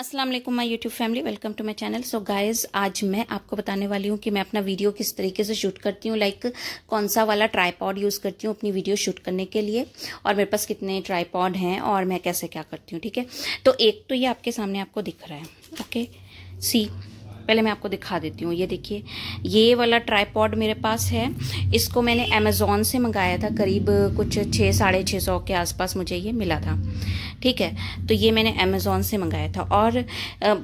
Aslam my YouTube family welcome to my channel so guys आज मैं आपको बताने वाली हूँ कि मैं अपना वीडियो किस तरीके से शूट करती हूँ लाइक like, कौन सा वाला ट्राईपॉड यूज़ करती हूँ अपनी वीडियो शूट करने के लिए और मेरे पास कितने ट्राईपॉड हैं और मैं कैसे क्या करती हूँ ठीक है तो एक तो ये आपके सामने आपको दिख रहा है ओके सी पहले मैं आपको दिखा देती हूँ ये देखिए ये वाला ट्राईपॉड मेरे पास है इसको मैंने अमेज़ोन से मंगाया था करीब कुछ छः साढ़े छः सौ के आसपास मुझे ये मिला था ठीक है तो ये मैंने अमेज़ोन से मंगाया था और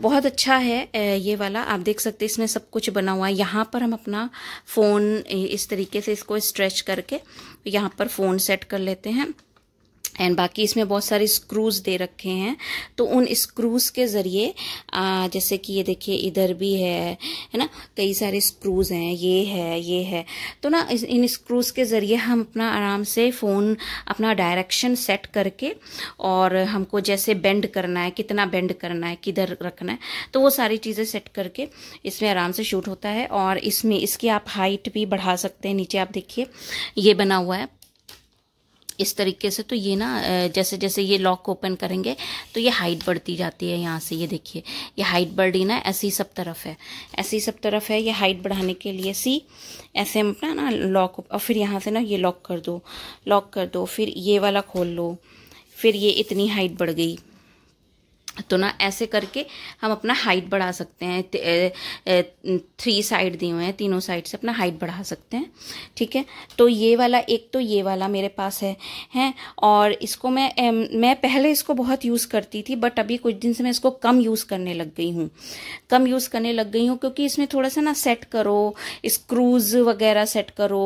बहुत अच्छा है ये वाला आप देख सकते इसमें सब कुछ बना हुआ है यहाँ पर हम अपना फ़ोन इस तरीके से इसको स्ट्रेच करके यहाँ पर फ़ोन सेट कर लेते हैं एंड बाकी इसमें बहुत सारे स्क्रूज दे रखे हैं तो उन स्क्रूज के ज़रिए जैसे कि ये देखिए इधर भी है है ना कई सारे स्क्रूज हैं ये है ये है तो ना इन स्क्रूज के ज़रिए हम अपना आराम से फ़ोन अपना डायरेक्शन सेट करके और हमको जैसे बेंड करना है कितना बेंड करना है किधर रखना है तो वो सारी चीज़ें सेट करके इसमें आराम से शूट होता है और इसमें इसकी आप हाइट भी बढ़ा सकते हैं नीचे आप देखिए ये बना हुआ है इस तरीके से तो ये ना जैसे जैसे ये लॉक ओपन करेंगे तो ये हाइट बढ़ती जाती है यहाँ से ये देखिए ये हाइट बढ़ रही ना ऐसी सब तरफ है ऐसी सब तरफ है ये हाइट बढ़ाने के लिए सी ऐसे हम अपना ना लॉक और फिर यहाँ से ना ये लॉक कर दो लॉक कर दो फिर ये वाला खोल लो फिर ये इतनी हाइट बढ़ गई तो ना ऐसे करके हम अपना हाइट बढ़ा सकते हैं थ्री साइड दिए हुए हैं तीनों साइड से अपना हाइट बढ़ा सकते हैं ठीक है तो ये वाला एक तो ये वाला मेरे पास है हैं और इसको मैं मैं पहले इसको बहुत यूज़ करती थी बट अभी कुछ दिन से मैं इसको कम यूज़ करने लग गई हूँ कम यूज़ करने लग गई हूँ क्योंकि इसमें थोड़ा सा ना सेट करो स्क्रूज़ वगैरह सेट करो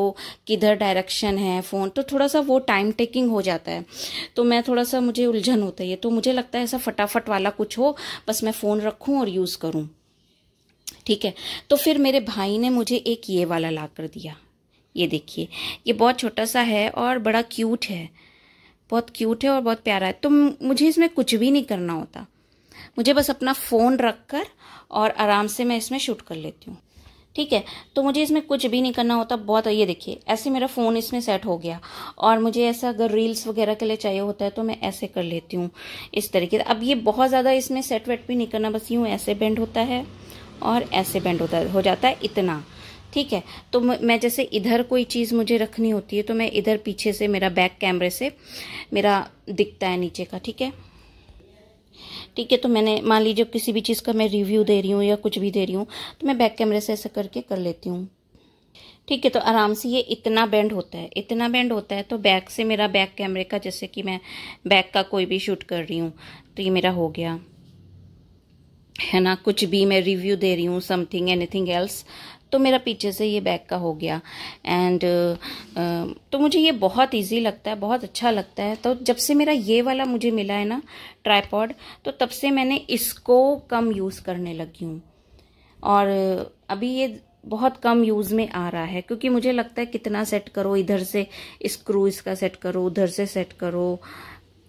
किधर डायरेक्शन है फ़ोन तो थोड़ा सा वो टाइम टेकिंग हो जाता है तो मैं थोड़ा सा मुझे उलझन होता है तो मुझे लगता है ऐसा फटाफट वाला कुछ हो बस मैं फ़ोन रखूँ और यूज़ करूँ ठीक है तो फिर मेरे भाई ने मुझे एक ये वाला ला कर दिया ये देखिए ये बहुत छोटा सा है और बड़ा क्यूट है बहुत क्यूट है और बहुत प्यारा है तो मुझे इसमें कुछ भी नहीं करना होता मुझे बस अपना फ़ोन रख कर और आराम से मैं इसमें शूट कर लेती हूँ ठीक है तो मुझे इसमें कुछ भी नहीं करना होता बहुत ये देखिए ऐसे मेरा फ़ोन इसमें सेट हो गया और मुझे ऐसा अगर रील्स वगैरह के लिए चाहिए होता है तो मैं ऐसे कर लेती हूँ इस तरीके से अब ये बहुत ज़्यादा इसमें सेट वेट भी नहीं करना बस यूँ ऐसे बेंड होता है और ऐसे बेंड होता हो जाता है इतना ठीक है तो मैं जैसे इधर कोई चीज़ मुझे रखनी होती है तो मैं इधर पीछे से मेरा बैक कैमरे से मेरा दिखता है नीचे का ठीक है ठीक है तो मैंने मान लीजिए किसी भी चीज़ का मैं रिव्यू दे रही हूँ या कुछ भी दे रही हूँ तो मैं बैक कैमरे से ऐसा करके कर लेती हूँ ठीक है तो आराम से ये इतना बैंड होता है इतना बैंड होता है तो बैक से मेरा बैक कैमरे का जैसे कि मैं बैक का कोई भी शूट कर रही हूँ तो ये मेरा हो गया है ना कुछ भी मैं रिव्यू दे रही हूँ समथिंग एनीथिंग एल्स तो मेरा पीछे से ये बैग का हो गया एंड uh, uh, तो मुझे ये बहुत ईजी लगता है बहुत अच्छा लगता है तो जब से मेरा ये वाला मुझे मिला है ना ट्राईपॉड तो तब से मैंने इसको कम यूज़ करने लगी हूँ और अभी ये बहुत कम यूज़ में आ रहा है क्योंकि मुझे लगता है कितना सेट करो इधर से स्क्रू इसका सेट करो उधर से सेट करो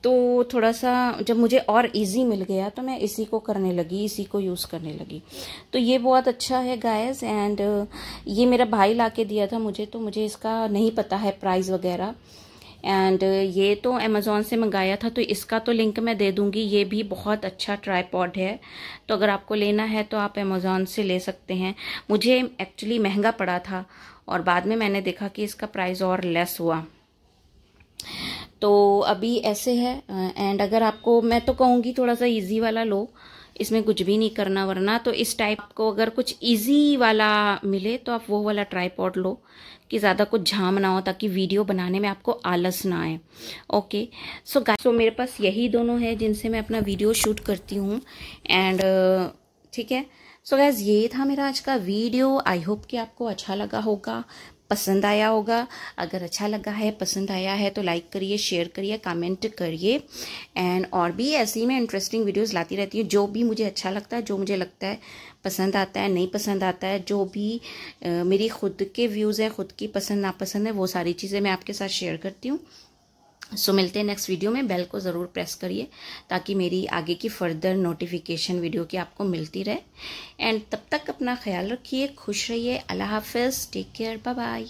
तो थोड़ा सा जब मुझे और इजी मिल गया तो मैं इसी को करने लगी इसी को यूज़ करने लगी तो ये बहुत अच्छा है गायस एंड uh, ये मेरा भाई ला के दिया था मुझे तो मुझे इसका नहीं पता है प्राइस वगैरह एंड uh, ये तो अमेज़ोन से मंगाया था तो इसका तो लिंक मैं दे दूँगी ये भी बहुत अच्छा ट्राईपॉड है तो अगर आपको लेना है तो आप अमेज़ोन से ले सकते हैं मुझे एक्चुअली महंगा पड़ा था और बाद में मैंने देखा कि इसका प्राइस और लेस हुआ तो अभी ऐसे है एंड अगर आपको मैं तो कहूँगी थोड़ा सा इजी वाला लो इसमें कुछ भी नहीं करना वरना तो इस टाइप को अगर कुछ इजी वाला मिले तो आप वो वाला ट्राईपॉड लो कि ज़्यादा कुछ झाम ना हो ताकि वीडियो बनाने में आपको आलस ना आए ओके सो गाइस सो मेरे पास यही दोनों है जिनसे मैं अपना वीडियो शूट करती हूँ एंड ठीक है सो so गैस ये था मेरा आज का वीडियो आई होप कि आपको अच्छा लगा होगा पसंद आया होगा अगर अच्छा लगा है पसंद आया है तो लाइक करिए शेयर करिए कमेंट करिए एंड और भी ऐसी मैं इंटरेस्टिंग वीडियोस लाती रहती हूँ जो भी मुझे अच्छा लगता है जो मुझे लगता है पसंद आता है नहीं पसंद आता है जो भी आ, मेरी खुद के व्यूज़ हैं खुद की पसंद नापसंद है वो सारी चीज़ें मैं आपके साथ शेयर करती हूँ सो मिलते हैं नेक्स्ट वीडियो में बेल को ज़रूर प्रेस करिए ताकि मेरी आगे की फर्दर नोटिफिकेशन वीडियो की आपको मिलती रहे एंड तब तक अपना ख्याल रखिए खुश रहिए अल्लाह हाफिज़ टेक केयर बाय बाय